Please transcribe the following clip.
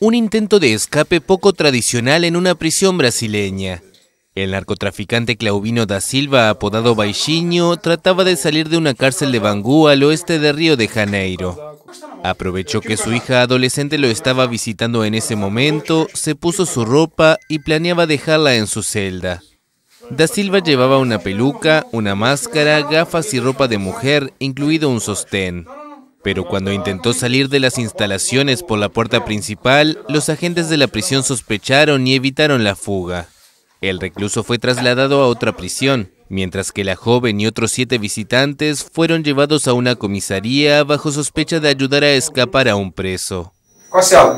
Un intento de escape poco tradicional en una prisión brasileña. El narcotraficante claubino da Silva, apodado Baixinho, trataba de salir de una cárcel de Bangú al oeste de Río de Janeiro. Aprovechó que su hija adolescente lo estaba visitando en ese momento, se puso su ropa y planeaba dejarla en su celda. Da Silva llevaba una peluca, una máscara, gafas y ropa de mujer, incluido un sostén. Pero cuando intentó salir de las instalaciones por la puerta principal, los agentes de la prisión sospecharon y evitaron la fuga. El recluso fue trasladado a otra prisión, mientras que la joven y otros siete visitantes fueron llevados a una comisaría bajo sospecha de ayudar a escapar a un preso. ¿Cuál